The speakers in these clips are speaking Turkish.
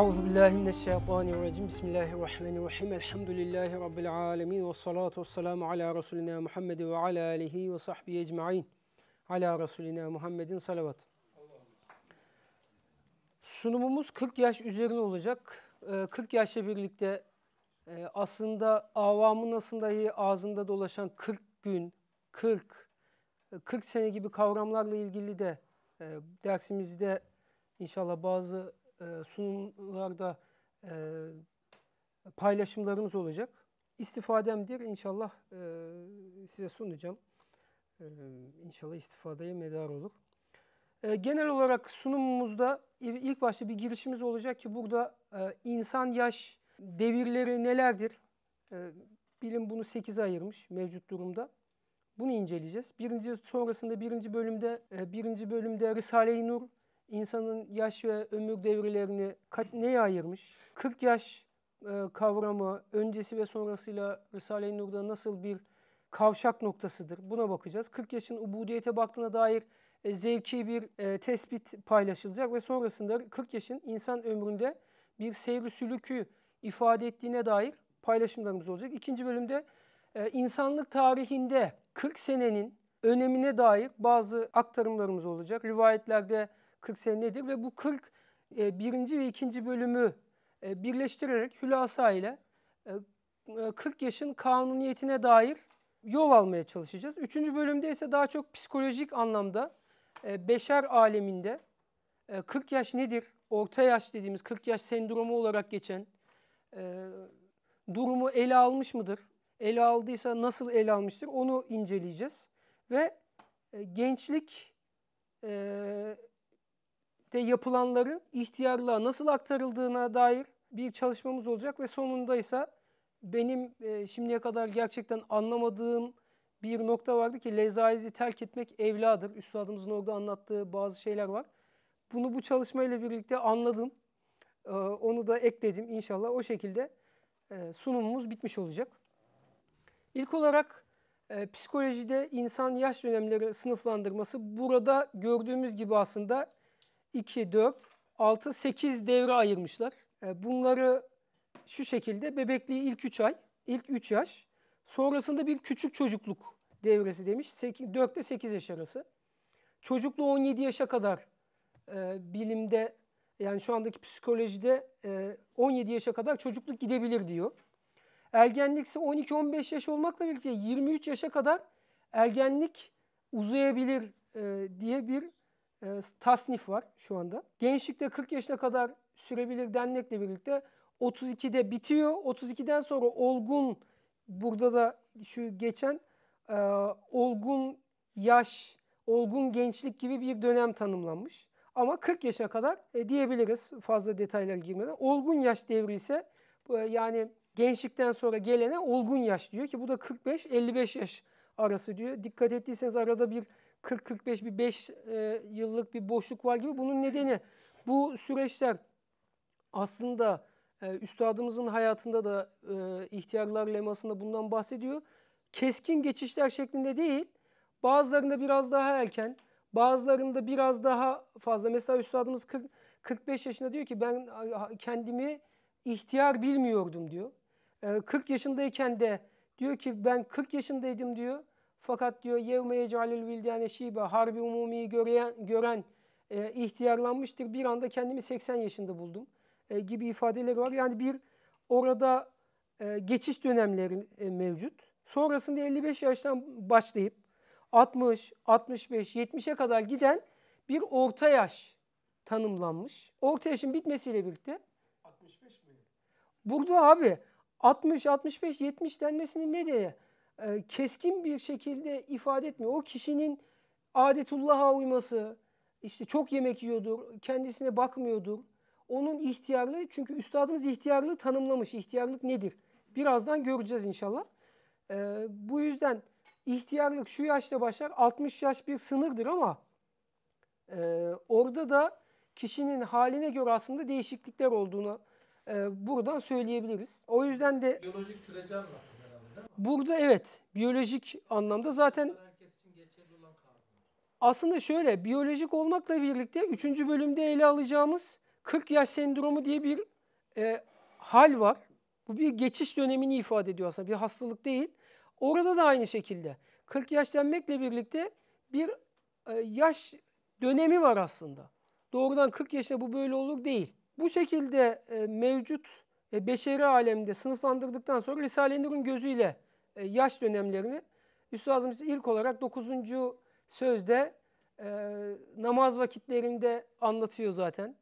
Euzu billahi mineşşeytanirracim. Bismillahirrahmanirrahim. Elhamdülillahi rabbil alamin ve salatu vesselamu ala resulina Muhammed ve ala alihi ve sahbihi ecmaîn. Ala resulina Muhammed'in salavat. Sunumumuz 40 yaş üzerine olacak. 40 ee, yaşla birlikte e, aslında avamın nasıl ağzında dolaşan 40 gün, 40, 40 e, sene gibi kavramlarla ilgili de e, dersimizde inşallah bazı e, sunumlarda e, paylaşımlarımız olacak. İstifademdir. İnşallah e, size sunacağım. E, inşallah istifadeye medar olur. E, genel olarak sunumumuzda ilk başta bir girişimiz olacak ki burada insan yaş devirleri nelerdir? E, bilim bunu 8'e ayırmış mevcut durumda. Bunu inceleyeceğiz. Birinci sonrasında birinci bölümde birinci bölümde Risale-i Nur insanın yaş ve ömür devrilerini neye ayırmış? 40 yaş e, kavramı öncesi ve sonrasıyla Risale-i Nur'da nasıl bir kavşak noktasıdır? Buna bakacağız. 40 yaşın ubudiyete baktığına dair e, zevki bir e, tespit paylaşılacak ve sonrasında 40 yaşın insan ömründe bir seyri sülükü ifade ettiğine dair paylaşımlarımız olacak. İkinci bölümde e, insanlık tarihinde 40 senenin önemine dair bazı aktarımlarımız olacak. Rivayetlerde 40 senedir ve bu 40 e, birinci ve ikinci bölümü e, birleştirerek hülasa ile e, 40 e, yaşın kanuniyetine dair yol almaya çalışacağız. Üçüncü bölümde ise daha çok psikolojik anlamda e, beşer aleminde e, 40 yaş nedir? Orta yaş dediğimiz 40 yaş sendromu olarak geçen e, durumu ele almış mıdır? Ele aldıysa nasıl ele almıştır? Onu inceleyeceğiz. Ve e, gençlik e, de yapılanların ihtiyarlığa nasıl aktarıldığına dair bir çalışmamız olacak ve sonunda ise benim e, şimdiye kadar gerçekten anlamadığım bir nokta vardı ki lezaizi terk etmek evladır. Üstadımızın orada anlattığı bazı şeyler var. Bunu bu çalışmayla birlikte anladım. E, onu da ekledim inşallah. O şekilde e, sunumumuz bitmiş olacak. İlk olarak e, psikolojide insan yaş dönemleri sınıflandırması burada gördüğümüz gibi aslında 2, 4, 6, 8 devre ayırmışlar. E, bunları şu şekilde bebekliği ilk 3 ay, ilk 3 yaş, sonrasında bir küçük çocukluk devresi demiş. 4 ile 8 yaş arası. Çocukluğu 17 yaşa kadar e, bilimde yani şu andaki psikolojide e, 17 yaşa kadar çocukluk gidebilir diyor. Ergenlik ise 12-15 yaş olmakla birlikte 23 yaşa kadar ergenlik uzayabilir e, diye bir e, tasnif var şu anda. Gençlikte 40 yaşına kadar sürebilir denmekle birlikte 32'de bitiyor. 32'den sonra olgun burada da şu geçen e, olgun yaş, olgun gençlik gibi bir dönem tanımlanmış. Ama 40 yaşa kadar e, diyebiliriz fazla detaylara girmeden. Olgun yaş devri ise e, yani gençlikten sonra gelene olgun yaş diyor ki bu da 45-55 yaş arası diyor. Dikkat ettiyseniz arada bir 40-45 bir 5 e, yıllık bir boşluk var gibi. Bunun nedeni bu süreçler aslında e, üstadımızın hayatında da e, ihtiyarlar lemasında bundan bahsediyor. Keskin geçişler şeklinde değil, bazılarında biraz daha erken, bazılarında biraz daha fazla. Mesela üstadımız 40, 45 yaşında diyor ki ben kendimi ihtiyar bilmiyordum diyor. E, 40 yaşındayken de diyor ki ben 40 yaşındaydım diyor. Fakat diyor yevme yecalil vildane şibe harbi umumi gören, gören e, ihtiyarlanmıştır. Bir anda kendimi 80 yaşında buldum e, gibi ifadeleri var. Yani bir orada e, geçiş dönemleri e, mevcut. Sonrasında 55 yaştan başlayıp 60, 65, 70'e kadar giden bir orta yaş tanımlanmış. Orta yaşın bitmesiyle birlikte 65 mi? Burada abi 60, 65, 70 denmesinin nedeni e, keskin bir şekilde ifade etmiyor. O kişinin adetullah'a uyması, işte çok yemek yiyordur, kendisine bakmıyordur. Onun ihtiyarlığı, çünkü üstadımız ihtiyarlığı tanımlamış. İhtiyarlık nedir? Birazdan göreceğiz inşallah. E, bu yüzden ihtiyarlık şu yaşta başlar. 60 yaş bir sınırdır ama e, orada da kişinin haline göre aslında değişiklikler olduğunu e, buradan söyleyebiliriz. O yüzden de... Biyolojik sürece anlat burada evet biyolojik anlamda zaten aslında şöyle biyolojik olmakla birlikte 3. bölümde ele alacağımız 40 yaş sendromu diye bir e, hal var. Bu bir geçiş dönemini ifade ediyor aslında bir hastalık değil. Orada da aynı şekilde 40 yaş denmekle birlikte bir e, yaş dönemi var aslında. Doğrudan 40 yaşta bu böyle olur değil. Bu şekilde e, mevcut e, beşeri alemde sınıflandırdıktan sonra Risale-i Nur'un gözüyle e, yaş dönemlerini Üstadımız ilk olarak 9. sözde e, namaz vakitlerinde anlatıyor zaten.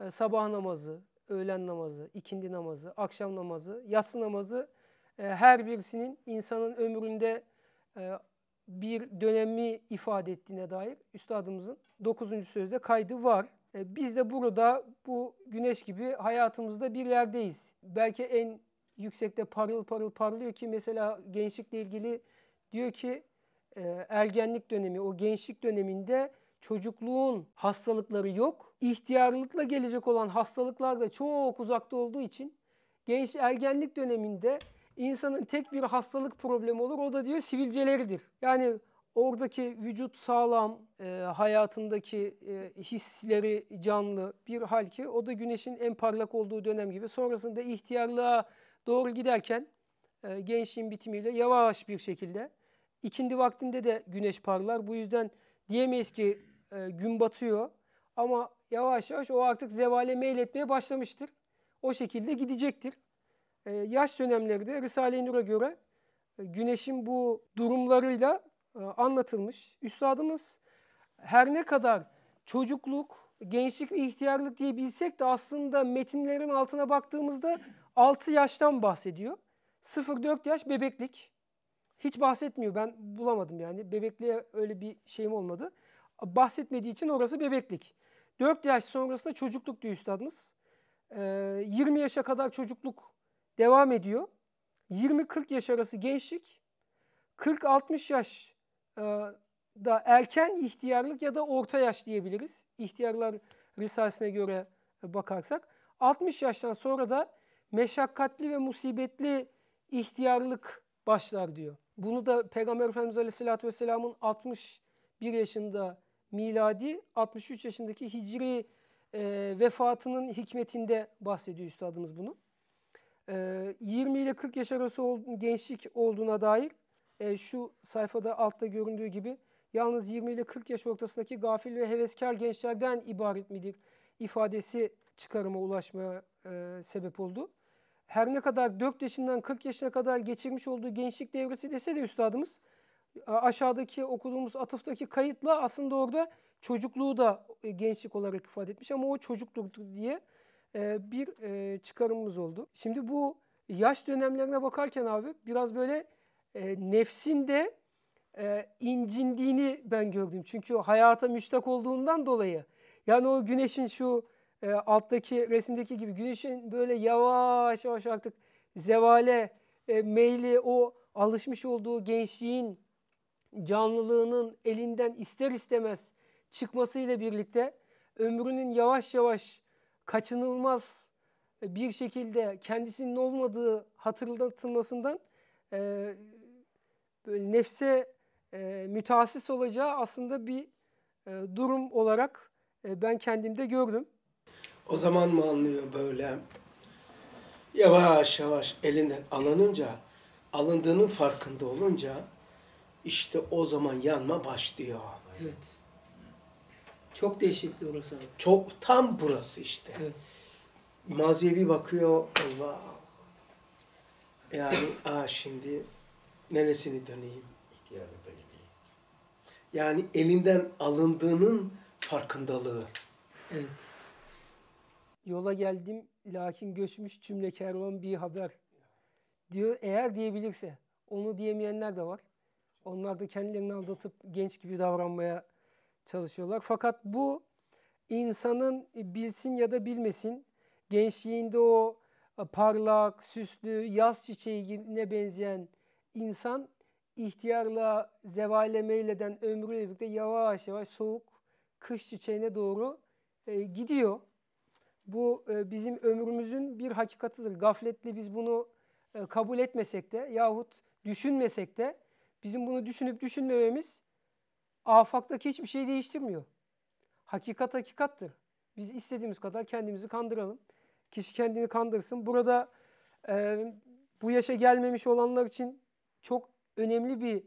E, sabah namazı, öğlen namazı, ikindi namazı, akşam namazı, yatsı namazı her birisinin insanın ömründe bir dönemi ifade ettiğine dair üstadımızın 9. sözde kaydı var. biz de burada bu güneş gibi hayatımızda bir yerdeyiz. Belki en yüksekte parıl parıl parlıyor ki mesela gençlikle ilgili diyor ki e, ergenlik dönemi o gençlik döneminde çocukluğun hastalıkları yok. İhtiyarlıkla gelecek olan hastalıklar da çok uzakta olduğu için genç ergenlik döneminde insanın tek bir hastalık problemi olur. O da diyor sivilceleridir. Yani oradaki vücut sağlam, e, hayatındaki e, hisleri canlı bir hal ki o da güneşin en parlak olduğu dönem gibi. Sonrasında ihtiyarlığa Doğru giderken e, gençliğin bitimiyle yavaş bir şekilde ikindi vaktinde de güneş parlar. Bu yüzden diyemeyiz ki e, gün batıyor ama yavaş yavaş o artık zevale meyletmeye başlamıştır. O şekilde gidecektir. E, yaş dönemlerde Risale-i Nur'a göre e, güneşin bu durumlarıyla e, anlatılmış. Üstadımız her ne kadar çocukluk, gençlik ve ihtiyarlık diye bilsek de aslında metinlerin altına baktığımızda 6 yaştan bahsediyor. 0-4 yaş bebeklik. Hiç bahsetmiyor. Ben bulamadım yani. Bebekliğe öyle bir şeyim olmadı. Bahsetmediği için orası bebeklik. 4 yaş sonrasında çocukluk diyor üstadımız. Ee, 20 yaşa kadar çocukluk devam ediyor. 20-40 yaş arası gençlik. 40-60 yaş e, da erken ihtiyarlık ya da orta yaş diyebiliriz. İhtiyarlar Risalesi'ne göre bakarsak. 60 yaştan sonra da meşakkatli ve musibetli ihtiyarlık başlar diyor. Bunu da Peygamber Efendimiz Aleyhisselatü Vesselam'ın 61 yaşında miladi, 63 yaşındaki hicri e, vefatının hikmetinde bahsediyor üstadımız bunu. E, 20 ile 40 yaş arası ol, gençlik olduğuna dair e, şu sayfada altta göründüğü gibi yalnız 20 ile 40 yaş ortasındaki gafil ve heveskar gençlerden ibaret midir ifadesi çıkarıma ulaşmaya e, sebep oldu her ne kadar 4 yaşından 40 yaşına kadar geçirmiş olduğu gençlik devresi dese de üstadımız aşağıdaki okuduğumuz atıftaki kayıtla aslında orada çocukluğu da e, gençlik olarak ifade etmiş ama o çocukluk diye e, bir e, çıkarımımız oldu. Şimdi bu yaş dönemlerine bakarken abi biraz böyle nefsin de incindiğini ben gördüm. Çünkü hayata müştak olduğundan dolayı yani o güneşin şu e, alttaki resimdeki gibi güneşin böyle yavaş yavaş artık zevale e, meyli o alışmış olduğu gençliğin canlılığının elinden ister istemez çıkmasıyla birlikte ömrünün yavaş yavaş kaçınılmaz e, bir şekilde kendisinin olmadığı hatırlatılmasından e, böyle nefse e, müteassis olacağı aslında bir e, durum olarak e, ben kendimde gördüm. O zaman mı anlıyor böyle? Yavaş yavaş elinden alınınca, alındığının farkında olunca işte o zaman yanma başlıyor. Evet. Çok değişikti orası. Çok tam burası işte. Evet. Maziye bir bakıyor, eyvah. Yani aa şimdi neresini döneyim? Yani elinden alındığının farkındalığı. Evet. Yola geldim lakin göçmüş cümle kervan bir haber. Diyor eğer diyebilirse. Onu diyemeyenler de var. Onlar da kendilerini aldatıp genç gibi davranmaya çalışıyorlar. Fakat bu insanın bilsin ya da bilmesin gençliğinde o parlak, süslü, yaz çiçeğine benzeyen insan ihtiyarla, zevale meyleden ömrüyle birlikte yavaş yavaş soğuk kış çiçeğine doğru e, gidiyor. Bu e, bizim ömrümüzün bir hakikatıdır. Gafletle biz bunu e, kabul etmesek de yahut düşünmesek de bizim bunu düşünüp düşünmememiz afaktaki hiçbir şey değiştirmiyor. Hakikat hakikattır. Biz istediğimiz kadar kendimizi kandıralım. Kişi kendini kandırsın. Burada e, bu yaşa gelmemiş olanlar için çok önemli bir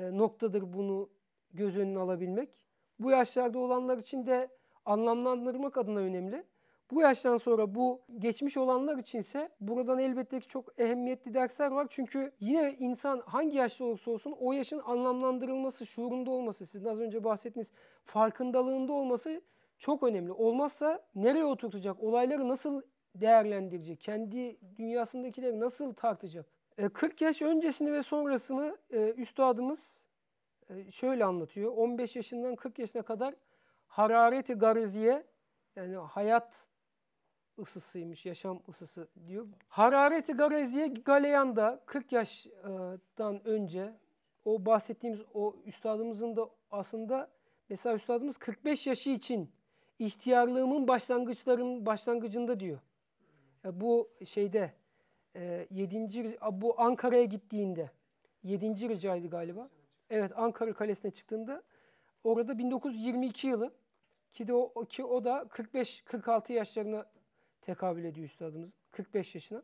e, noktadır bunu göz önüne alabilmek. Bu yaşlarda olanlar için de anlamlandırmak adına önemli. Bu yaştan sonra bu geçmiş olanlar içinse buradan elbette ki çok ehemmiyetli dersler var. Çünkü yine insan hangi yaşta olursa olsun o yaşın anlamlandırılması, şuurunda olması, sizin az önce bahsettiğiniz farkındalığında olması çok önemli. Olmazsa nereye oturtacak, olayları nasıl değerlendirecek, kendi dünyasındakileri nasıl tartacak? 40 e, yaş öncesini ve sonrasını e, üstadımız e, şöyle anlatıyor. 15 yaşından 40 yaşına kadar harareti gariziye yani hayat ısısıymış, yaşam ısısı diyor. Harareti Gareziye Galeyan'da 40 yaştan önce o bahsettiğimiz o üstadımızın da aslında mesela üstadımız 45 yaşı için ihtiyarlığımın başlangıçların başlangıcında diyor. Bu şeyde 7. E, bu Ankara'ya gittiğinde 7. ricaydı galiba. Evet Ankara Kalesi'ne çıktığında orada 1922 yılı ki de o ki o da 45 46 yaşlarına tekabül ediyor üstadımız 45 yaşına.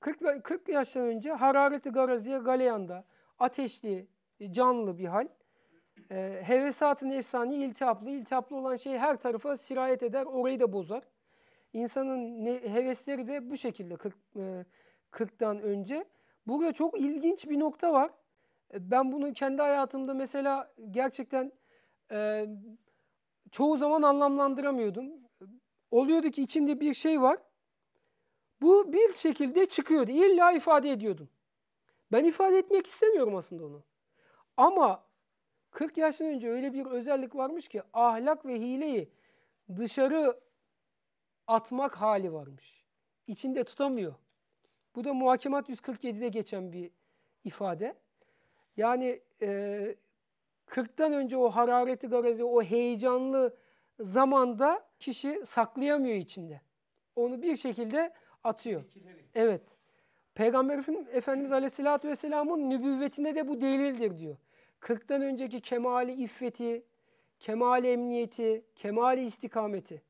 40, 40 yaştan önce harareti garaziye galeyanda ateşli, e, canlı bir hal. E, hevesatın efsani iltihaplı. İltihaplı olan şey her tarafa sirayet eder, orayı da bozar. İnsanın ne, hevesleri de bu şekilde 40, e, 40'tan önce. Burada çok ilginç bir nokta var. E, ben bunu kendi hayatımda mesela gerçekten e, çoğu zaman anlamlandıramıyordum oluyordu ki içimde bir şey var. Bu bir şekilde çıkıyordu. İlla ifade ediyordum. Ben ifade etmek istemiyorum aslında onu. Ama 40 yaşın önce öyle bir özellik varmış ki ahlak ve hileyi dışarı atmak hali varmış. İçinde tutamıyor. Bu da muhakemat 147'de geçen bir ifade. Yani e, 40'tan önce o harareti garazi, o heyecanlı zamanda kişi saklayamıyor içinde. Onu bir şekilde atıyor. Evet. Peygamber Efendimiz Aleyhisselatü Vesselam'ın nübüvvetinde de bu delildir diyor. Kırktan önceki kemali iffeti, kemali emniyeti, kemali istikameti.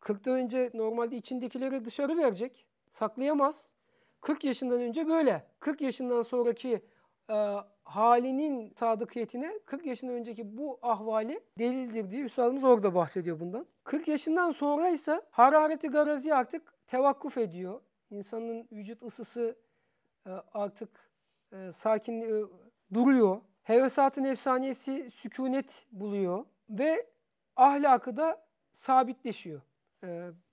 Kırktan önce normalde içindekileri dışarı verecek, saklayamaz. 40 yaşından önce böyle. 40 yaşından sonraki e, halinin sadıkiyetine 40 yaşından önceki bu ahvali delildir diye üstadımız orada bahsediyor bundan. 40 yaşından sonra ise harareti garazi artık tevakkuf ediyor. İnsanın vücut ısısı e, artık e, sakin e, duruyor. Hevesatın efsaniyesi sükunet buluyor ve ahlakı da sabitleşiyor.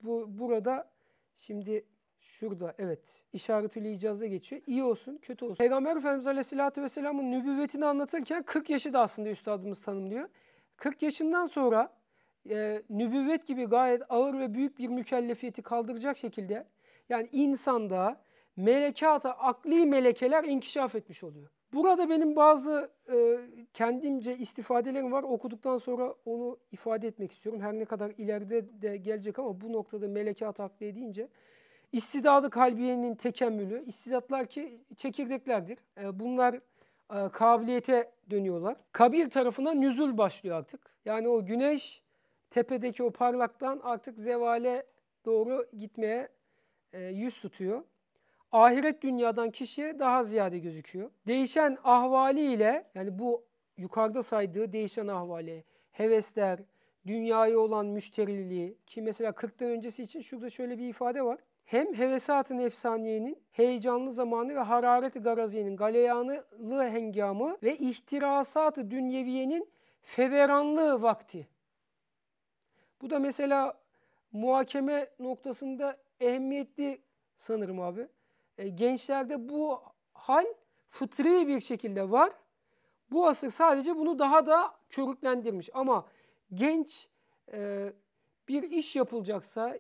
Bu burada şimdi Şurada evet işaretüyle icazda geçiyor. İyi olsun kötü olsun. Peygamber Efendimiz Aleyhisselatü Vesselam'ın nübüvvetini anlatırken 40 yaşı da aslında üstadımız tanımlıyor. 40 yaşından sonra e, nübüvvet gibi gayet ağır ve büyük bir mükellefiyeti kaldıracak şekilde yani insanda melekata akli melekeler inkişaf etmiş oluyor. Burada benim bazı e, kendimce istifadelerim var. Okuduktan sonra onu ifade etmek istiyorum. Her ne kadar ileride de gelecek ama bu noktada melekat akli deyince İstidadı kalbiyenin tekemmülü. İstidatlar ki çekirdeklerdir. E, bunlar e, kabiliyete dönüyorlar. Kabir tarafına nüzul başlıyor artık. Yani o güneş tepedeki o parlaktan artık zevale doğru gitmeye e, yüz tutuyor. Ahiret dünyadan kişiye daha ziyade gözüküyor. Değişen ahvali ile yani bu yukarıda saydığı değişen ahvali, hevesler, dünyaya olan müşteriliği ki mesela 40'tan öncesi için şurada şöyle bir ifade var hem hevesat-ı nefsaniyenin heyecanlı zamanı ve hararet-i garaziyenin galeyanlı hengamı ve ihtirasat-ı dünyeviyenin feveranlı vakti. Bu da mesela muhakeme noktasında ehemmiyetli sanırım abi. E, gençlerde bu hal fıtri bir şekilde var. Bu asır sadece bunu daha da körüklendirmiş. Ama genç e, bir iş yapılacaksa,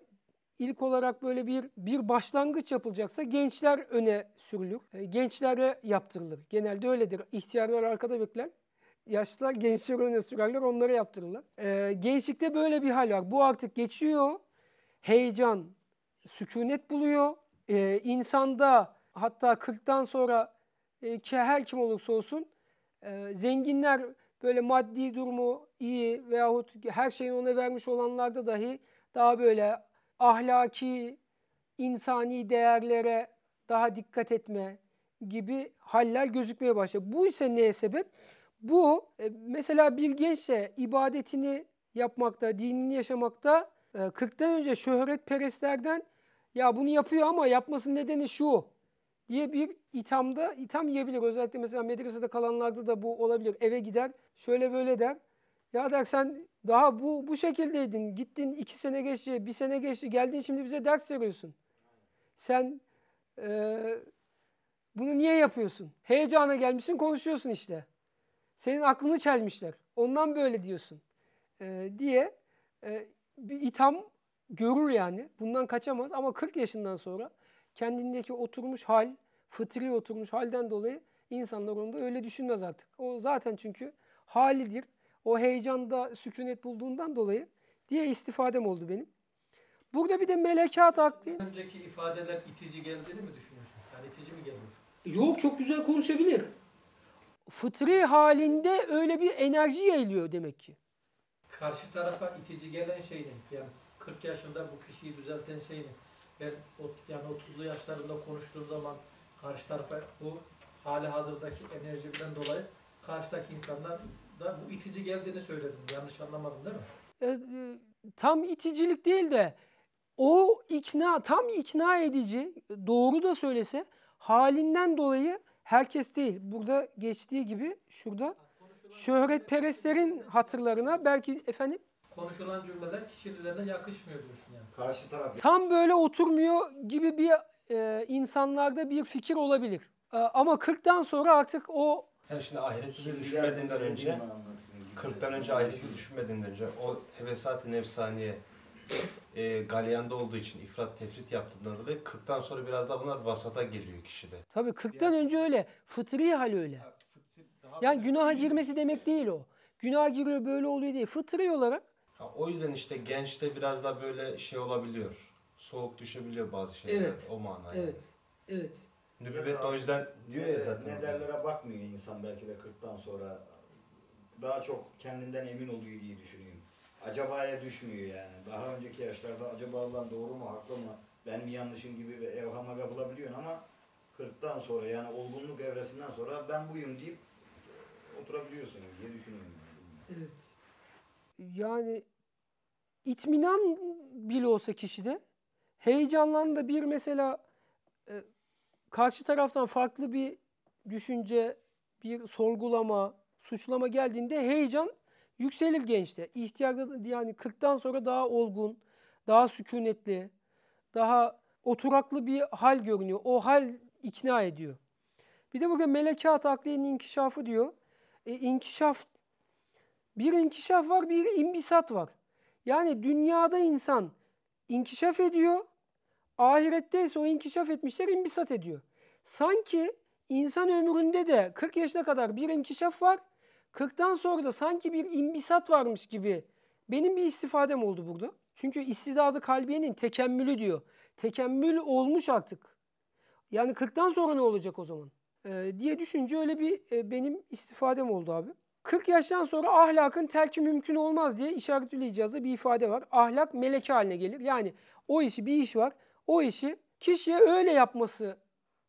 ilk olarak böyle bir bir başlangıç yapılacaksa gençler öne sürülür. E, gençlere yaptırılır. Genelde öyledir. İhtiyarlar arkada bekler. Yaşlılar gençler öne sürerler, onlara yaptırırlar. E, gençlikte böyle bir hal var. Bu artık geçiyor. Heyecan, sükunet buluyor. Ee, insanda hatta 40'tan sonra e, ki her kim olursa olsun zenginler böyle maddi durumu iyi veyahut her şeyin ona vermiş olanlarda dahi daha böyle ahlaki, insani değerlere daha dikkat etme gibi haller gözükmeye başlıyor. Bu ise neye sebep? Bu e, mesela bir gençse ibadetini yapmakta, dinini yaşamakta 40'tan e, önce şöhret perestlerden ya bunu yapıyor ama yapmasının nedeni şu diye bir ithamda itham yiyebilir. Özellikle mesela medresede kalanlarda da bu olabilir. Eve gider, şöyle böyle der. Ya der sen daha bu, bu şekildeydin. Gittin iki sene geçti, bir sene geçti. Geldin şimdi bize ders veriyorsun. Sen e, bunu niye yapıyorsun? Heyecana gelmişsin konuşuyorsun işte. Senin aklını çelmişler. Ondan böyle diyorsun. E, diye e, bir itham görür yani. Bundan kaçamaz ama 40 yaşından sonra kendindeki oturmuş hal, fıtri oturmuş halden dolayı insanlar onu da öyle düşünmez artık. O zaten çünkü halidir o heyecanda sükunet bulduğundan dolayı diye istifadem oldu benim. Burada bir de melekat akli. Önceki ifadeler itici geldiğini mi düşünüyorsun? Yani itici mi gelmiş? Yok çok güzel konuşabilir. Fıtri halinde öyle bir enerji yayılıyor demek ki. Karşı tarafa itici gelen şey ne? Yani 40 yaşında bu kişiyi düzelten şey ne? Ben yani 30'lu yaşlarında konuştuğum zaman karşı tarafa bu hali hazırdaki enerjimden dolayı karşıdaki insanlar da bu itici geldiğini söyledim Yanlış anlamadım değil mi? E, e, tam iticilik değil de o ikna, tam ikna edici, doğru da söylese halinden dolayı herkes değil. Burada geçtiği gibi şurada şöhret perestlerin hatırlarına belki efendim konuşulan cümleler kişilerine yakışmıyor diyorsun yani. Karşı taraf. Tam böyle oturmuyor gibi bir e, insanlarda bir fikir olabilir. E, ama 40'tan sonra artık o yani şimdi ahireti de düşünmediğinden önce, 40'tan önce ahireti düşünmediğinden önce o hevesat-ı nefsaniye e, galyanda olduğu için ifrat tefrit yaptığından dolayı 40'tan sonra biraz da bunlar vasata geliyor kişide. Tabii 40'tan yani, önce öyle. Fıtri hal öyle. yani günaha girmesi demek değil o. Günaha giriyor böyle oluyor diye. Fıtri olarak. Ha, o yüzden işte gençte biraz da böyle şey olabiliyor. Soğuk düşebiliyor bazı şeyler. Evet. O manada. Evet. Yani. Evet. Nübüvvet o yüzden diyor ya zaten. Ne hani. derlere bakmıyor insan belki de 40'tan sonra. Daha çok kendinden emin oluyor diye düşünüyorum. Acabaya düşmüyor yani. Daha önceki yaşlarda acaba Allah doğru mu haklı mı ben benim yanlışım gibi ve evhama kapılabiliyorsun ama 40'tan sonra yani olgunluk evresinden sonra ben buyum deyip e, oturabiliyorsun diye düşünüyorum. Evet. Yani itminan bile olsa kişide heyecanlandı bir mesela e, karşı taraftan farklı bir düşünce, bir sorgulama, suçlama geldiğinde heyecan yükselir gençte. İhtiyarda yani 40'tan sonra daha olgun, daha sükunetli, daha oturaklı bir hal görünüyor. O hal ikna ediyor. Bir de burada melekat aklinin inkişafı diyor. E, inkişaf bir inkişaf var, bir imbisat var. Yani dünyada insan inkişaf ediyor Ahirette ise o inkişaf etmişler imbisat ediyor. Sanki insan ömründe de 40 yaşına kadar bir inkişaf var. 40'tan sonra da sanki bir imbisat varmış gibi benim bir istifadem oldu burada. Çünkü istidadı kalbiyenin tekemmülü diyor. Tekemmül olmuş artık. Yani 40'tan sonra ne olacak o zaman? Ee, diye düşünce öyle bir e, benim istifadem oldu abi. 40 yaştan sonra ahlakın terki mümkün olmaz diye işaretli icazda bir ifade var. Ahlak meleke haline gelir. Yani o işi bir iş var o işi kişiye öyle yapması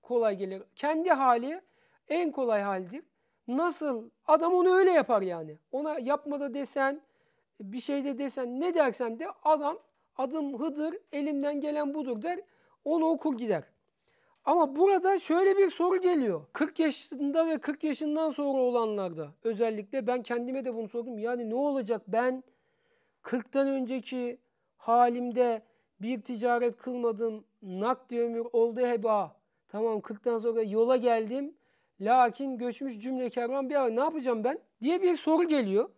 kolay gelir. Kendi hali en kolay haldir. Nasıl? Adam onu öyle yapar yani. Ona yapma da desen, bir şey de desen, ne dersen de adam adım hıdır, elimden gelen budur der. Onu okur gider. Ama burada şöyle bir soru geliyor. 40 yaşında ve 40 yaşından sonra olanlarda özellikle ben kendime de bunu sordum. Yani ne olacak ben 40'tan önceki halimde bir ticaret kılmadım, nakdi ömür oldu heba. Tamam kırktan sonra yola geldim. Lakin göçmüş cümle kervan bir ara ne yapacağım ben diye bir soru geliyor.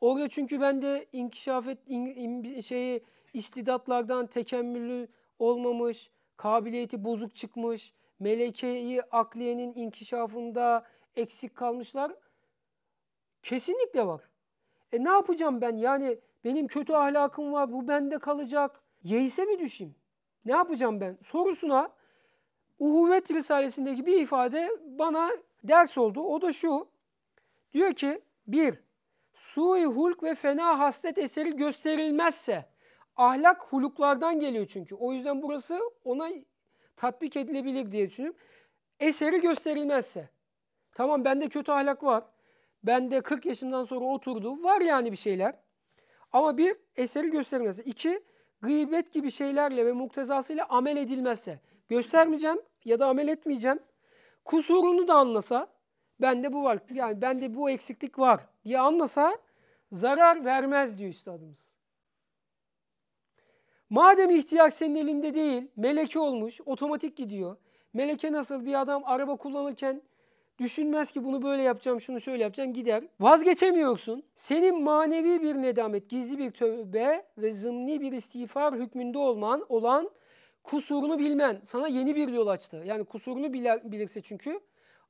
Orada çünkü ben de inkişafet in, in, şeyi istidatlardan tekemmüllü olmamış, kabiliyeti bozuk çıkmış, melekeyi akliyenin inkişafında eksik kalmışlar kesinlikle var. E ne yapacağım ben? Yani benim kötü ahlakım var, bu bende kalacak. Yeise mi düşeyim? Ne yapacağım ben? Sorusuna Uhuvvet Risalesi'ndeki bir ifade bana ders oldu. O da şu. Diyor ki bir, sui hulk ve fena haslet eseri gösterilmezse ahlak huluklardan geliyor çünkü. O yüzden burası ona tatbik edilebilir diye düşünüyorum. Eseri gösterilmezse. Tamam bende kötü ahlak var. Bende 40 yaşımdan sonra oturdu. Var yani bir şeyler. Ama bir, eseri gösterilmezse. iki gıybet gibi şeylerle ve muktezasıyla amel edilmezse, göstermeyeceğim ya da amel etmeyeceğim, kusurunu da anlasa, bende bu var, yani bende bu eksiklik var diye anlasa zarar vermez diyor üstadımız. Madem ihtiyaç senin elinde değil, meleke olmuş, otomatik gidiyor. Meleke nasıl bir adam araba kullanırken Düşünmez ki bunu böyle yapacağım, şunu şöyle yapacağım gider. Vazgeçemiyorsun. Senin manevi bir nedamet, gizli bir tövbe ve zımni bir istiğfar hükmünde olman olan kusurunu bilmen sana yeni bir yol açtı. Yani kusurunu bilirse çünkü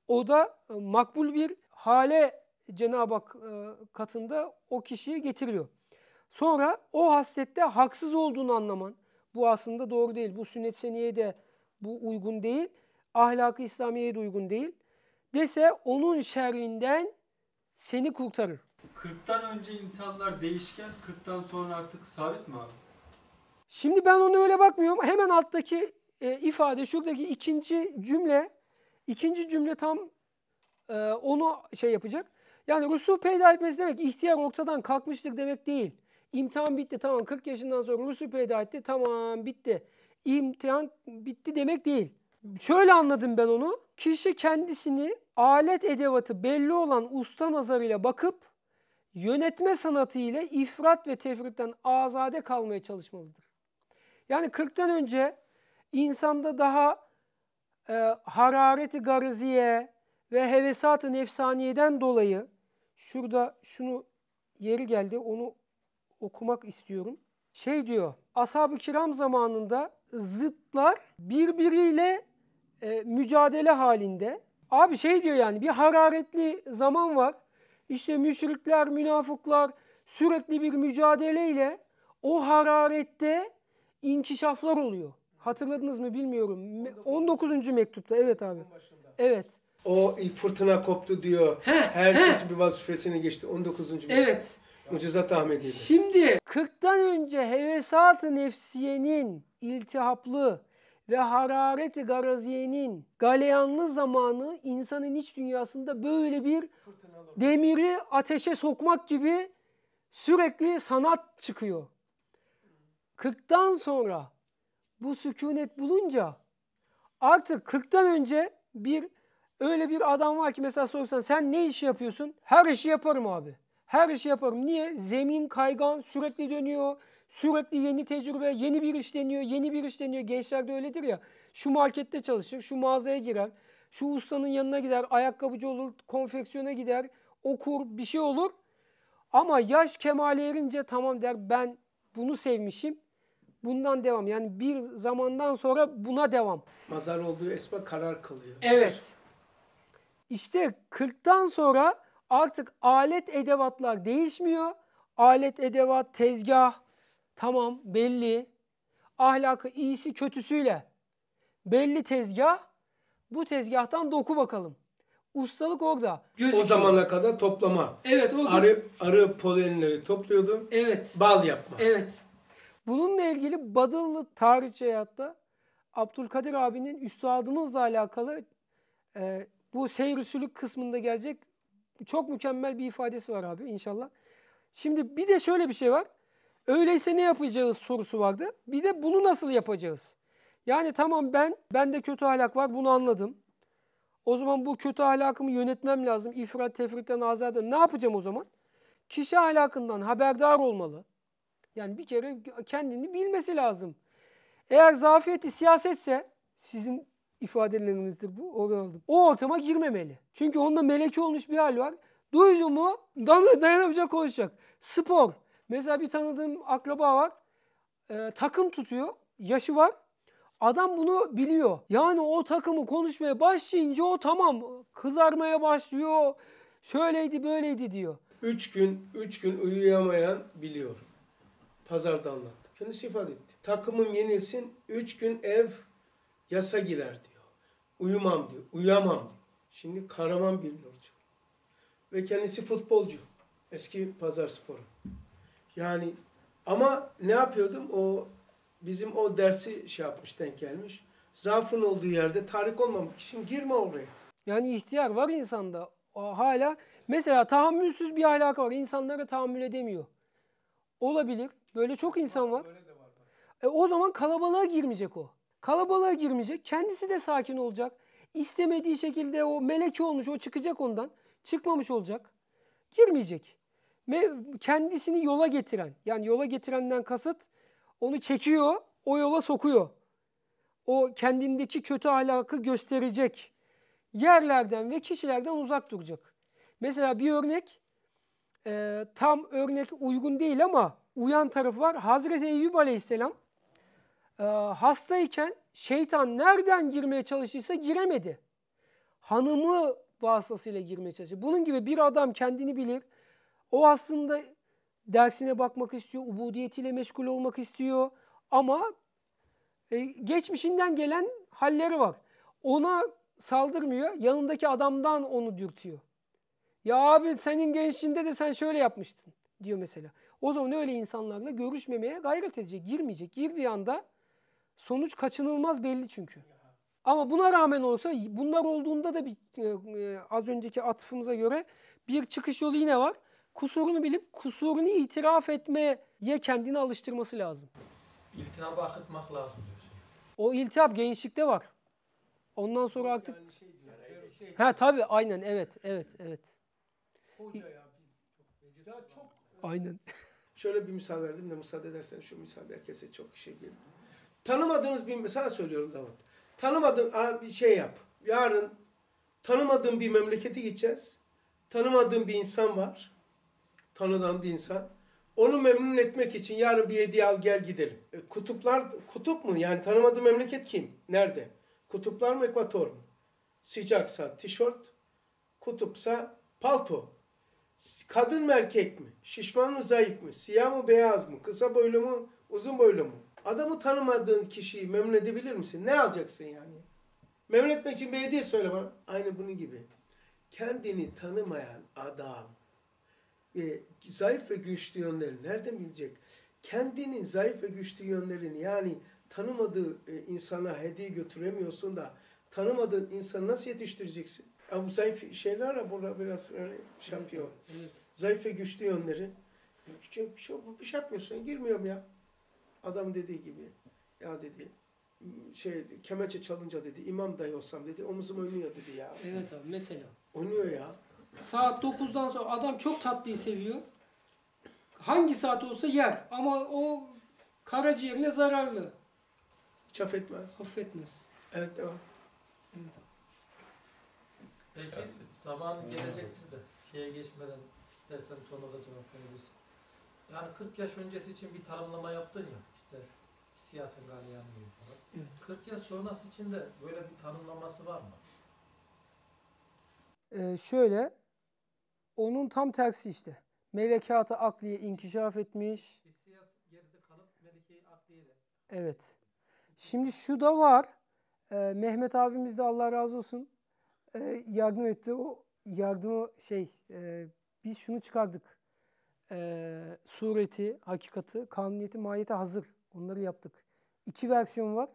o da e, makbul bir hale Cenab-ı Hak e, katında o kişiyi getiriyor. Sonra o hasrette haksız olduğunu anlaman. Bu aslında doğru değil. Bu sünnet seniyeye de bu uygun değil. Ahlakı İslamiye'ye de uygun değil dese onun şerrinden seni kurtarır. 40'tan önce imtihanlar değişken, 40'tan sonra artık sabit mi abi? Şimdi ben onu öyle bakmıyorum. Hemen alttaki e, ifade, şuradaki ikinci cümle, ikinci cümle tam e, onu şey yapacak. Yani rusuh peyda etmesi demek ihtiyar ortadan kalkmıştır demek değil. İmtihan bitti tamam 40 yaşından sonra rusuh peyda etti tamam bitti. İmtihan bitti demek değil. Şöyle anladım ben onu. Kişi kendisini alet edevatı belli olan usta nazarıyla bakıp yönetme sanatı ile ifrat ve tefritten azade kalmaya çalışmalıdır. Yani 40'tan önce insanda daha e, harareti gariziye ve hevesat nefsaniyeden dolayı şurada şunu yeri geldi onu okumak istiyorum. Şey diyor, ashab-ı kiram zamanında zıtlar birbiriyle e, mücadele halinde. Abi şey diyor yani bir hararetli zaman var. İşte müşrikler, münafıklar sürekli bir mücadeleyle o hararette inkişaflar oluyor. Hatırladınız mı bilmiyorum. 19. mektupta evet abi. Evet. O fırtına koptu diyor. He, Herkes he. bir vazifesini geçti. 19. mektup Evet. Mucizat Ahmedi'yle. Şimdi 40'tan önce hevesat-ı nefsiyenin iltihaplı ve harareti garaziyenin galeyanlı zamanı insanın iç dünyasında böyle bir demiri ateşe sokmak gibi sürekli sanat çıkıyor. Kırktan sonra bu sükunet bulunca artık kırktan önce bir öyle bir adam var ki mesela sorsan sen ne işi yapıyorsun? Her işi yaparım abi. Her işi yaparım. Niye? Zemin kaygan sürekli dönüyor Sürekli yeni tecrübe, yeni bir iş deniyor, yeni bir iş deniyor. Gençlerde öyledir ya. Şu markette çalışır, şu mağazaya girer, şu ustanın yanına gider, ayakkabıcı olur, konfeksiyona gider, okur, bir şey olur. Ama yaş kemale erince tamam der ben bunu sevmişim. Bundan devam. Yani bir zamandan sonra buna devam. Mazar olduğu esma karar kılıyor. Evet. İşte 40'tan sonra artık alet edevatlar değişmiyor. Alet edevat, tezgah, Tamam belli. Ahlakı iyisi kötüsüyle. Belli tezgah. Bu tezgahtan doku bakalım. Ustalık orada. Göz o zamana kadar toplama. Evet orada. Arı, arı polenleri topluyordu. Evet. Bal yapma. Evet. Bununla ilgili Badıllı tarihçi hayatta Abdülkadir abinin üstadımızla alakalı e, bu seyr kısmında gelecek çok mükemmel bir ifadesi var abi inşallah. Şimdi bir de şöyle bir şey var. Öyleyse ne yapacağız sorusu vardı. Bir de bunu nasıl yapacağız? Yani tamam ben, bende kötü ahlak var bunu anladım. O zaman bu kötü ahlakımı yönetmem lazım. İfrat, tefritten, azade. Ne yapacağım o zaman? Kişi ahlakından haberdar olmalı. Yani bir kere kendini bilmesi lazım. Eğer zafiyeti siyasetse, sizin ifadelerinizdir bu, oradan aldım. O ortama girmemeli. Çünkü onda meleki olmuş bir hal var. Duydu mu dayanamayacak konuşacak. Spor, Mesela bir tanıdığım akraba var. E, takım tutuyor. Yaşı var. Adam bunu biliyor. Yani o takımı konuşmaya başlayınca o tamam kızarmaya başlıyor. Şöyleydi böyleydi diyor. Üç gün, üç gün uyuyamayan biliyor. Pazarda anlattı. Kendisi ifade etti. Takımım yenilsin, üç gün ev yasa girer diyor. Uyumam diyor, uyuyamam diyor. Şimdi Karaman bir Ve kendisi futbolcu. Eski pazar sporu. Yani ama ne yapıyordum? O bizim o dersi şey yapmış, denk gelmiş. Zaafın olduğu yerde tarih olmamak için girme oraya. Yani ihtiyar var insanda hala. Mesela tahammülsüz bir ahlakı var. İnsanlara tahammül edemiyor. Olabilir. Böyle çok insan var. e, o zaman kalabalığa girmeyecek o. Kalabalığa girmeyecek. Kendisi de sakin olacak. İstemediği şekilde o meleki olmuş o çıkacak ondan. Çıkmamış olacak. Girmeyecek. Ve kendisini yola getiren, yani yola getirenden kasıt onu çekiyor, o yola sokuyor. O kendindeki kötü ahlakı gösterecek yerlerden ve kişilerden uzak duracak. Mesela bir örnek, e, tam örnek uygun değil ama uyan tarafı var. Hazreti Eyüp Aleyhisselam e, hastayken şeytan nereden girmeye çalıştıysa giremedi. Hanımı vasıtasıyla girmeye çalıştı. Bunun gibi bir adam kendini bilir, o aslında dersine bakmak istiyor, ubudiyetiyle meşgul olmak istiyor ama e, geçmişinden gelen halleri var. Ona saldırmıyor, yanındaki adamdan onu dürtüyor. Ya abi senin gençliğinde de sen şöyle yapmıştın diyor mesela. O zaman öyle insanlarla görüşmemeye gayret edecek, girmeyecek. Girdiği anda sonuç kaçınılmaz belli çünkü. Ama buna rağmen olsa bunlar olduğunda da bir, e, e az önceki atıfımıza göre bir çıkış yolu yine var kusurunu bilip kusurunu itiraf etmeye kendini alıştırması lazım. İltihabı akıtmak lazım diyorsun. O iltihap gençlikte var. Ondan sonra artık... Şey şey ha tabii aynen evet evet evet. Aynen. Şöyle bir misal verdim de müsaade edersen şu misal herkese çok şey gelir. Tanımadığınız bir mesela söylüyorum Davat. Tanımadığın bir şey yap. Yarın tanımadığın bir memleketi gideceğiz. Tanımadığın bir insan var tanıdığım bir insan. Onu memnun etmek için yarın bir hediye al gel gidelim. E, kutuplar, kutup mu? Yani tanımadığı memleket kim? Nerede? Kutuplar mı, ekvator mu? Sıcaksa tişört, kutupsa palto. Kadın mı erkek mi? Şişman mı zayıf mı? Siyah mı beyaz mı? Kısa boylu mu? Uzun boylu mu? Adamı tanımadığın kişiyi memnun edebilir misin? Ne alacaksın yani? Memnun etmek için bir hediye söyle bana. Aynı bunun gibi. Kendini tanımayan adam e, zayıf ve güçlü yönlerini nereden bilecek? Kendinin zayıf ve güçlü yönlerini yani tanımadığı e, insana hediye götüremiyorsun da tanımadığın insanı nasıl yetiştireceksin? Ya bu zayıf şeylerle burada biraz öyle şey yapıyor. Evet, evet. Zayıf ve güçlü yönleri. Çünkü bir şey, bir şey yapmıyorsun, girmiyorum ya. Adam dediği gibi. Ya dedi şey kemençe çalınca dedi imam dayı olsam dedi omuzum oynuyor dedi ya. Evet abi mesela. Oynuyor ya. Saat 9'dan sonra adam çok tatlıyı seviyor. Hangi saat olsa yer ama o karaciğerine zararlı. Hiç affetmez. Affetmez. Evet devam. Evet. Peki sabahın gelecektir de şeye geçmeden istersen sonra da cevap verebilirsin. Yani 40 yaş öncesi için bir tanımlama yaptın ya işte hissiyatın galyanlığı falan. Evet. 40 yaş sonrası için de böyle bir tanımlaması var mı? Ee, şöyle onun tam tersi işte. Melekatı akliye inkişaf etmiş. Hissiyat geride kalıp melekeyi akliye de. Evet. Şimdi şu da var. Ee, Mehmet abimiz de Allah razı olsun e, yardım etti. O yardımı şey e, biz şunu çıkardık. E, sureti, hakikati, kanuniyeti, mahiyeti hazır. Onları yaptık. İki versiyon var.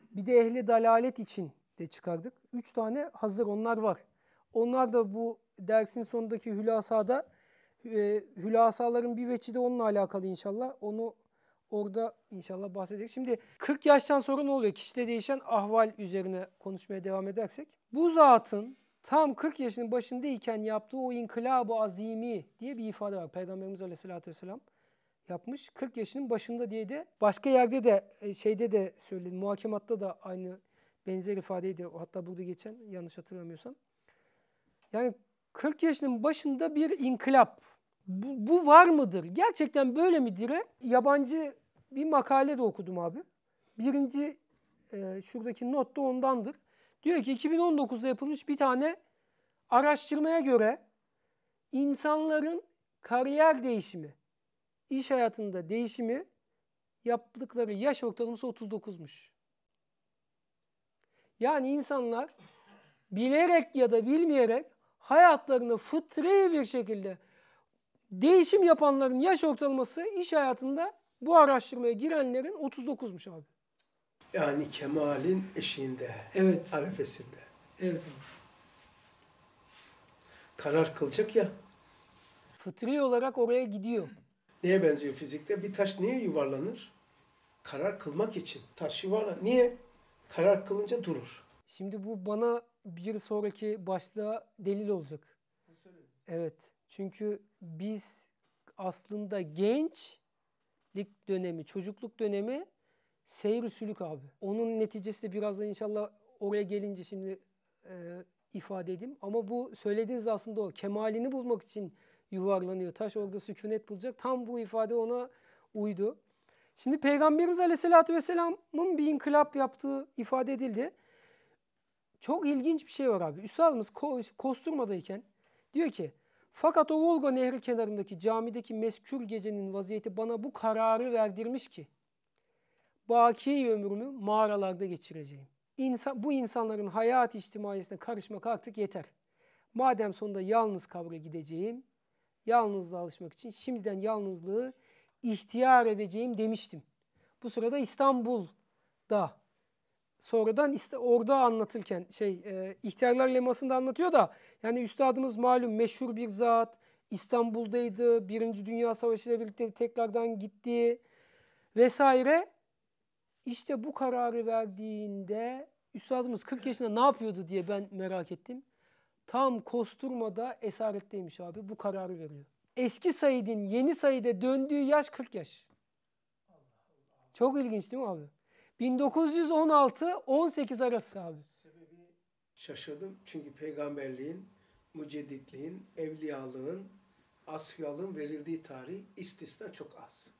Bir de ehli dalalet için de çıkardık. Üç tane hazır onlar var. Onlar da bu dersin sonundaki hülasada e, hülasaların bir veçi de onunla alakalı inşallah. Onu orada inşallah bahsederiz. Şimdi 40 yaştan sonra ne oluyor? Kişide değişen ahval üzerine konuşmaya devam edersek. Bu zatın tam 40 yaşının başındayken yaptığı o inkılab-ı azimi diye bir ifade var. Peygamberimiz Aleyhisselatü Vesselam yapmış. 40 yaşının başında diye de başka yerde de e, şeyde de söyledi. Muhakematta da aynı benzer ifadeydi. Hatta burada geçen yanlış hatırlamıyorsam. Yani 40 yaşının başında bir inkılap. Bu, bu var mıdır? Gerçekten böyle midir'e yabancı bir makale de okudum abi. Birinci e, şuradaki not da ondandır. Diyor ki 2019'da yapılmış bir tane araştırmaya göre insanların kariyer değişimi, iş hayatında değişimi yaptıkları yaş ortalaması 39'muş. Yani insanlar bilerek ya da bilmeyerek hayatlarını fıtri bir şekilde değişim yapanların yaş ortalaması iş hayatında bu araştırmaya girenlerin 39'muş abi. Yani kemalin eşiğinde, evet. arefesinde. Evet abi. Karar kılacak ya. Fıtri olarak oraya gidiyor. Neye benziyor fizikte? Bir taş niye yuvarlanır? Karar kılmak için. Taş yuvarlanır. Niye? Karar kılınca durur. Şimdi bu bana bir sonraki başlığa delil olacak. Evet. Çünkü biz aslında gençlik dönemi, çocukluk dönemi seyir sülük abi. Onun neticesi de birazdan inşallah oraya gelince şimdi e, ifade edeyim. Ama bu söylediğiniz aslında o. Kemalini bulmak için yuvarlanıyor. Taş orada sükunet bulacak. Tam bu ifade ona uydu. Şimdi Peygamberimiz Aleyhisselatü Vesselam'ın bir inkılap yaptığı ifade edildi. Çok ilginç bir şey var abi. Üstadımız Kosturma'dayken diyor ki fakat o Volga Nehri kenarındaki camideki meskür gecenin vaziyeti bana bu kararı verdirmiş ki baki ömrümü mağaralarda geçireceğim. İnsan, bu insanların hayat içtimaiyesine karışmak artık yeter. Madem sonunda yalnız kabra gideceğim, yalnızlığa alışmak için şimdiden yalnızlığı ihtiyar edeceğim demiştim. Bu sırada İstanbul'da sonradan işte orada anlatırken şey e, ihtiyarlar lemasında anlatıyor da yani üstadımız malum meşhur bir zat İstanbul'daydı. Birinci Dünya Savaşı ile birlikte tekrardan gitti vesaire. işte bu kararı verdiğinde üstadımız 40 yaşında ne yapıyordu diye ben merak ettim. Tam kosturmada esaretteymiş abi bu kararı veriyor. Eski Said'in yeni Said'e döndüğü yaş 40 yaş. Çok ilginç değil mi abi? 1916-18 arası abi. Sebebi şaşırdım. Çünkü peygamberliğin, mücedditliğin, evliyalığın, asfiyalığın verildiği tarih istisna çok az.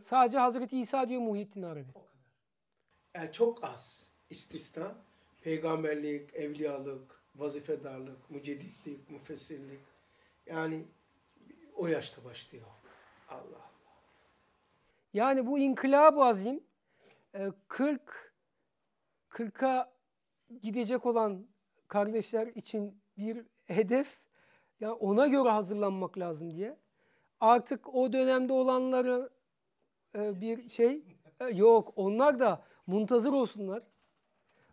Sadece Hazreti İsa diyor Muhittin Arabi. O kadar. Yani e, çok az istisna. Peygamberlik, evliyalık, vazifedarlık, mücedditlik, müfessirlik. Yani o yaşta başlıyor. Allah Allah. Yani bu inkılab azim 40 ee, 40'a gidecek olan kardeşler için bir hedef ya yani ona göre hazırlanmak lazım diye. Artık o dönemde olanları e, bir şey e, yok onlar da muntazır olsunlar.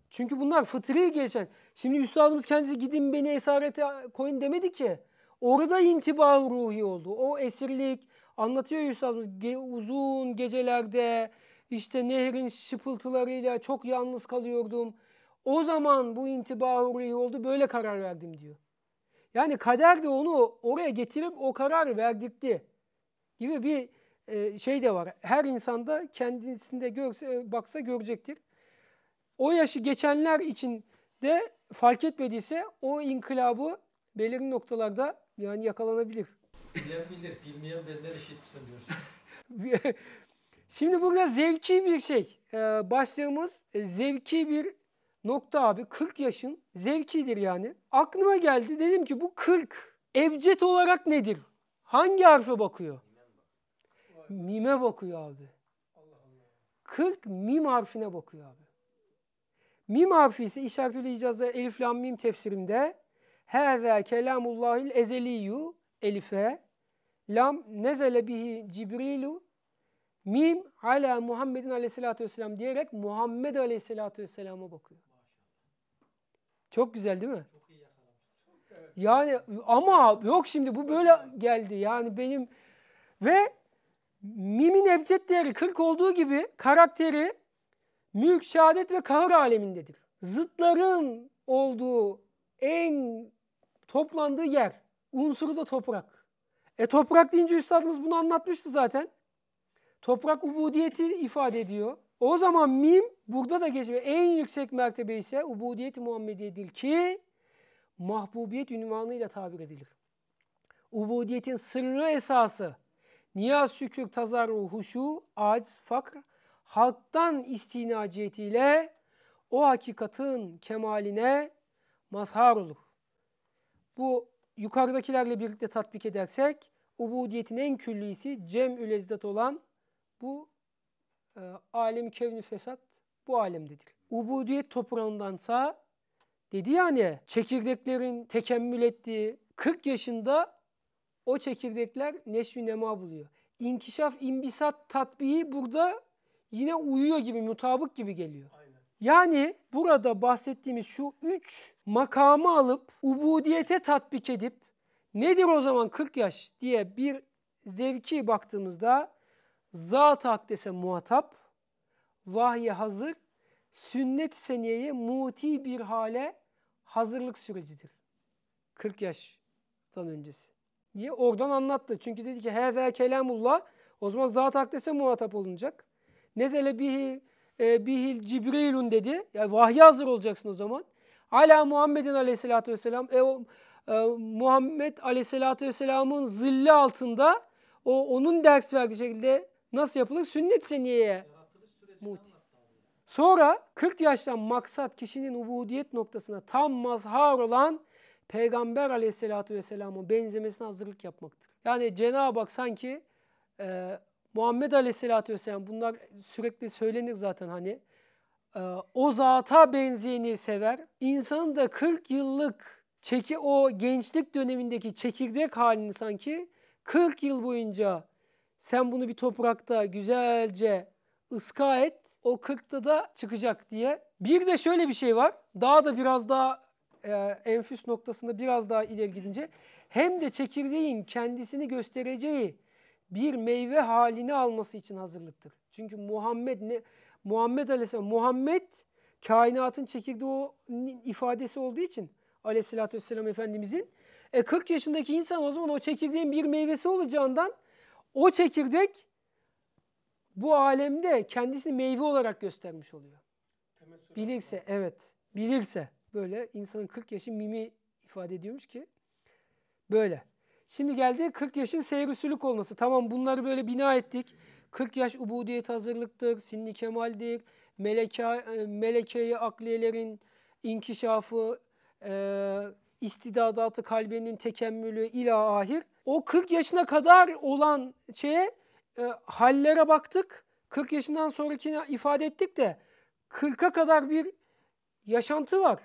Çünkü bunlar fıtri geçen. Şimdi üstadımız kendisi gidin beni esarete koyun demedi ki. Orada intiba ruhi oldu. O esirlik anlatıyor üstadımız uzun gecelerde işte nehrin şıpıltılarıyla çok yalnız kalıyordum. O zaman bu intiba ruhi oldu böyle karar verdim diyor. Yani kader de onu oraya getirip o kararı verdikti gibi bir e, şey de var. Her insanda kendisinde görse, baksa görecektir. O yaşı geçenler için de fark etmediyse o inkılabı belirli noktalarda yani yakalanabilir. Bilen bilir, bilmeyen benden işitsin diyorsun. Şimdi burada zevki bir şey. Ee, başlığımız e, zevki bir nokta abi. 40 yaşın zevkidir yani. Aklıma geldi dedim ki bu 40 evcet olarak nedir? Hangi harfe bakıyor? Mime bakıyor abi. 40 mim harfine bakıyor abi. Mim harfi ise işaretli icazda elif lam mim tefsirinde Hâzâ kelamullahil ezeliyyu elife lam nezele bihi cibrilu Mim hala Muhammed'in aleyhissalatü vesselam diyerek Muhammed aleyhissalatü vesselama bakıyor. Çok güzel değil mi? Yani ama yok şimdi bu böyle geldi. Yani benim ve mimin ebced değeri 40 olduğu gibi karakteri mülk, şehadet ve kahır alemindedir. Zıtların olduğu en toplandığı yer. Unsuru da toprak. E toprak deyince üstadımız bunu anlatmıştı zaten. Toprak ubudiyeti ifade ediyor. O zaman mim burada da geçiyor. En yüksek mertebe ise ubudiyeti Muhammediyedir ki mahbubiyet ünvanıyla tabir edilir. Ubudiyetin sırrı esası niyaz, şükür, tazar huşu, aciz, fakr halktan istina o hakikatın kemaline mazhar olur. Bu yukarıdakilerle birlikte tatbik edersek ubudiyetin en küllüsü cem ülezdat olan bu e, alemi kevni fesat bu alemdedir. Ubudiyet toprağındansa dedi yani çekirdeklerin tekemmül ettiği 40 yaşında o çekirdekler neşvi nema buluyor. İnkişaf, imbisat, tatbihi burada yine uyuyor gibi, mutabık gibi geliyor. Yani burada bahsettiğimiz şu üç makamı alıp ubudiyete tatbik edip nedir o zaman 40 yaş diye bir zevki baktığımızda Zat-ı Akdes'e muhatap, vahye hazır, sünnet-i seniyeye muti bir hale hazırlık sürecidir. 40 yaştan öncesi Niye oradan anlattı. Çünkü dedi ki heve kelamullah o zaman zat-ı akdese muhatap olunacak. Nezele bihi e, bihil cibrilun dedi. Yani vahye hazır olacaksın o zaman. Ala Muhammedin aleyhissalatü vesselam. E, o, e, Muhammed aleyhissalatü vesselamın zilli altında o onun ders verdiği şekilde Nasıl yapılır? Sünnet seniyeye muti. Sonra 40 yaştan maksat kişinin ubudiyet noktasına tam mazhar olan Peygamber aleyhissalatü vesselamın benzemesine hazırlık yapmaktır. Yani Cenab-ı Hak sanki e, Muhammed aleyhissalatü vesselam bunlar sürekli söylenir zaten hani. E, o zata benzeyeni sever. İnsanın da 40 yıllık çeki o gençlik dönemindeki çekirdek halini sanki 40 yıl boyunca sen bunu bir toprakta güzelce ıska et. O 40'ta da çıkacak diye. Bir de şöyle bir şey var. Daha da biraz daha e, enfüs noktasında biraz daha ileri gidince hem de çekirdeğin kendisini göstereceği bir meyve halini alması için hazırlıktır. Çünkü Muhammed ne Muhammed Aleyhisselam Muhammed kainatın çekirdeği ifadesi olduğu için Aleyhisselatü Vesselam Efendimizin e 40 yaşındaki insan o zaman o çekirdeğin bir meyvesi olacağından o çekirdek bu alemde kendisini meyve olarak göstermiş oluyor. Bilirse, evet. Bilirse böyle insanın 40 yaşın mimi ifade ediyormuş ki böyle. Şimdi geldi 40 yaşın seyrisülük olması. Tamam bunları böyle bina ettik. 40 yaş ubudiyet hazırlıktır, sinni kemaldir, meleke, melekeyi akliyelerin inkişafı, e, istidadatı, kalbinin tekemmülü ila ahir. O 40 yaşına kadar olan şeye e, hallere baktık. 40 yaşından sonrakini ifade ettik de 40'a kadar bir yaşantı var.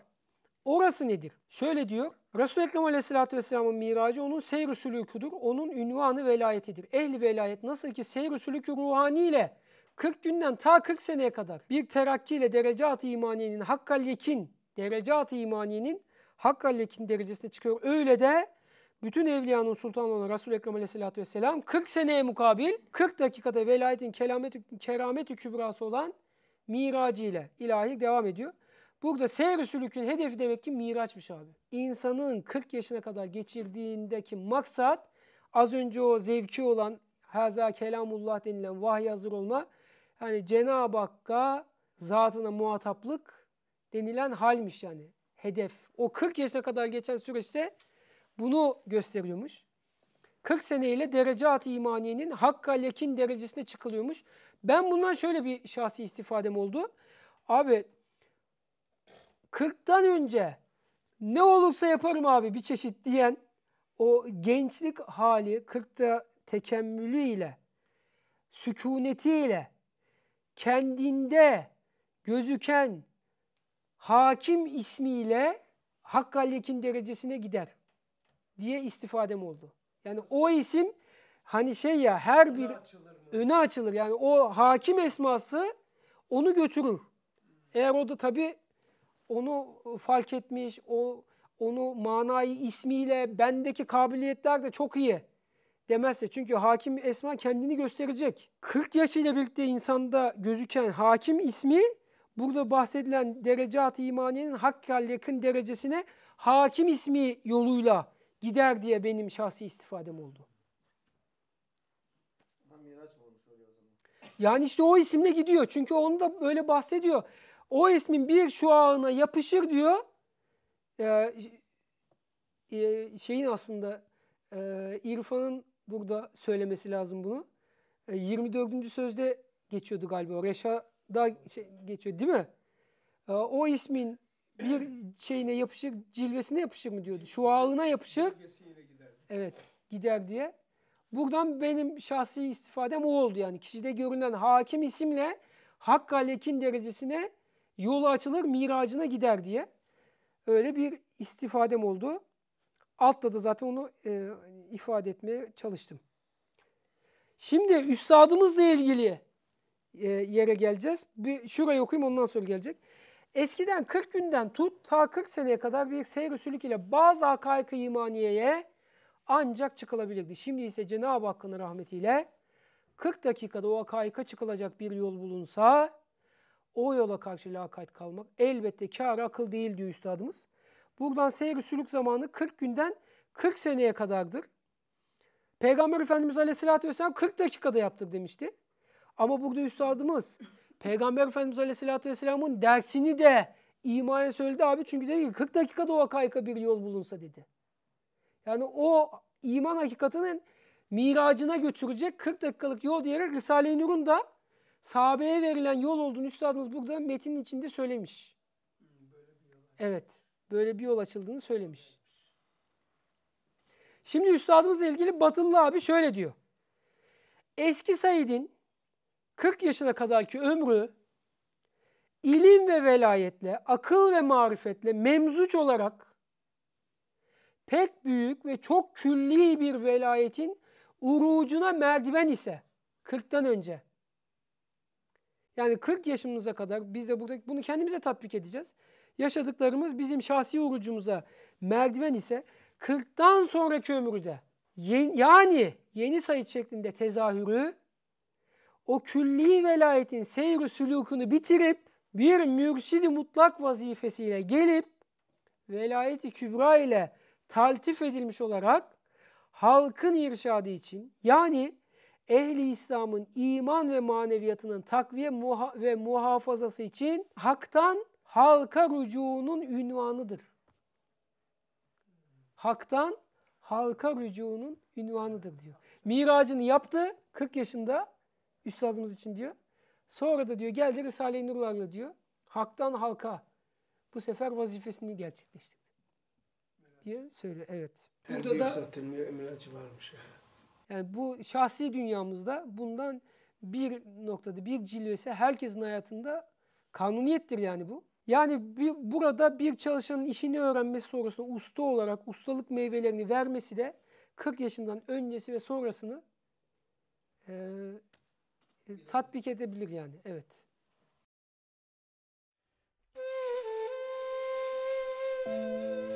Orası nedir? Şöyle diyor. Resul-i Ekrem Aleyhisselatü Vesselam'ın miracı onun seyr sülüküdür. Onun ünvanı velayetidir. Ehli velayet nasıl ki seyr sülükü ruhaniyle 40 günden ta 40 seneye kadar bir terakkiyle derecat-ı imaniyenin hakkal yekin derecat-ı imaniyenin Hakka lekin derecesine çıkıyor. Öyle de bütün evliyanın sultanı olan Resul-i Ekrem Aleyhisselatü Vesselam 40 seneye mukabil 40 dakikada velayetin keramet, keramet kübrası olan miracı ile ilahi devam ediyor. Burada seyr-i sülükün hedefi demek ki miraçmış abi. İnsanın 40 yaşına kadar geçirdiğindeki maksat az önce o zevki olan haza kelamullah denilen vahiy hazır olma yani Cenab-ı Hakk'a zatına muhataplık denilen halmiş yani hedef. O 40 yaşına kadar geçen süreçte bunu gösteriyormuş. 40 seneyle derecat-ı imaniyenin hakka lekin derecesine çıkılıyormuş. Ben bundan şöyle bir şahsi istifadem oldu. Abi 40'tan önce ne olursa yaparım abi bir çeşit diyen o gençlik hali 40'ta tekemmülüyle, sükunetiyle, kendinde gözüken hakim ismiyle Hakkalikin derecesine gider diye istifadem oldu. Yani o isim hani şey ya her öne bir açılır öne açılır. Yani o hakim esması onu götürür. Eğer o da tabi onu fark etmiş, o onu manayı ismiyle bendeki kabiliyetler de çok iyi demezse. Çünkü hakim esma kendini gösterecek. 40 yaş ile birlikte insanda gözüken hakim ismi burada bahsedilen derecat-ı imaniyenin hakkal yakın derecesine hakim ismi yoluyla gider diye benim şahsi istifadem oldu. Yani işte o isimle gidiyor. Çünkü onu da böyle bahsediyor. O ismin bir şu ağına yapışır diyor. Ee, e, şeyin aslında e, İrfan'ın burada söylemesi lazım bunu. E, 24. sözde geçiyordu galiba. Reşa daha şey geçiyor değil mi? Ee, o ismin bir şeyine yapışır, cilvesine yapışır mı diyordu. Şu ağına yapışır. Evet gider diye. Buradan benim şahsi istifadem o oldu yani. Kişide görünen hakim isimle hakka lekin derecesine yolu açılır, miracına gider diye. Öyle bir istifadem oldu. Altta da zaten onu e, ifade etmeye çalıştım. Şimdi üstadımızla ilgili e, yere geleceğiz. Bir, şurayı okuyayım ondan sonra gelecek. Eskiden 40 günden tut ta 40 seneye kadar bir seyrisülük ile bazı hakaik imaniyeye ancak çıkılabilirdi. Şimdi ise Cenab-ı Hakk'ın rahmetiyle 40 dakikada o hakaika çıkılacak bir yol bulunsa o yola karşı lakayt kalmak elbette kâr akıl değil diyor üstadımız. Buradan seyir sülük zamanı 40 günden 40 seneye kadardır. Peygamber Efendimiz Aleyhisselatü Vesselam 40 dakikada yaptık demişti. Ama burada üstadımız Peygamber Efendimiz Aleyhisselatü Vesselam'ın dersini de imaya söyledi abi. Çünkü dedi ki 40 dakikada o hakayka bir yol bulunsa dedi. Yani o iman hakikatinin miracına götürecek 40 dakikalık yol diyerek Risale-i Nur'un da sahabeye verilen yol olduğunu üstadımız burada metnin içinde söylemiş. Evet. Böyle bir yol açıldığını söylemiş. Şimdi üstadımızla ilgili batılı abi şöyle diyor. Eski Said'in 40 yaşına kadarki ömrü ilim ve velayetle, akıl ve marifetle memzuç olarak pek büyük ve çok külli bir velayetin urucuna merdiven ise 40'tan önce. Yani 40 yaşımıza kadar biz de burada bunu kendimize tatbik edeceğiz. Yaşadıklarımız bizim şahsi urucumuza merdiven ise 40'tan sonraki ömrü de yani yeni sayı şeklinde tezahürü o külli velayetin seyr-i sülukunu bitirip bir mürşidi mutlak vazifesiyle gelip velayeti kübra ile taltif edilmiş olarak halkın irşadı için yani ehli İslam'ın iman ve maneviyatının takviye muha ve muhafazası için haktan halka rücuğunun ünvanıdır. Haktan halka rücuğunun ünvanıdır diyor. Miracını yaptı 40 yaşında üstadımız için diyor. Sonra da diyor geldi Risale-i Nurlarla diyor. Haktan halka bu sefer vazifesini gerçekleştirdi. Diye söyle evet. Burada da zaten varmış. Yani bu şahsi dünyamızda bundan bir noktada bir cilvesi herkesin hayatında kanuniyettir yani bu. Yani bir, burada bir çalışanın işini öğrenmesi sonrasında usta olarak ustalık meyvelerini vermesi de 40 yaşından öncesi ve sonrasını e, ee, tatbik edebilir yani. Evet. Müzik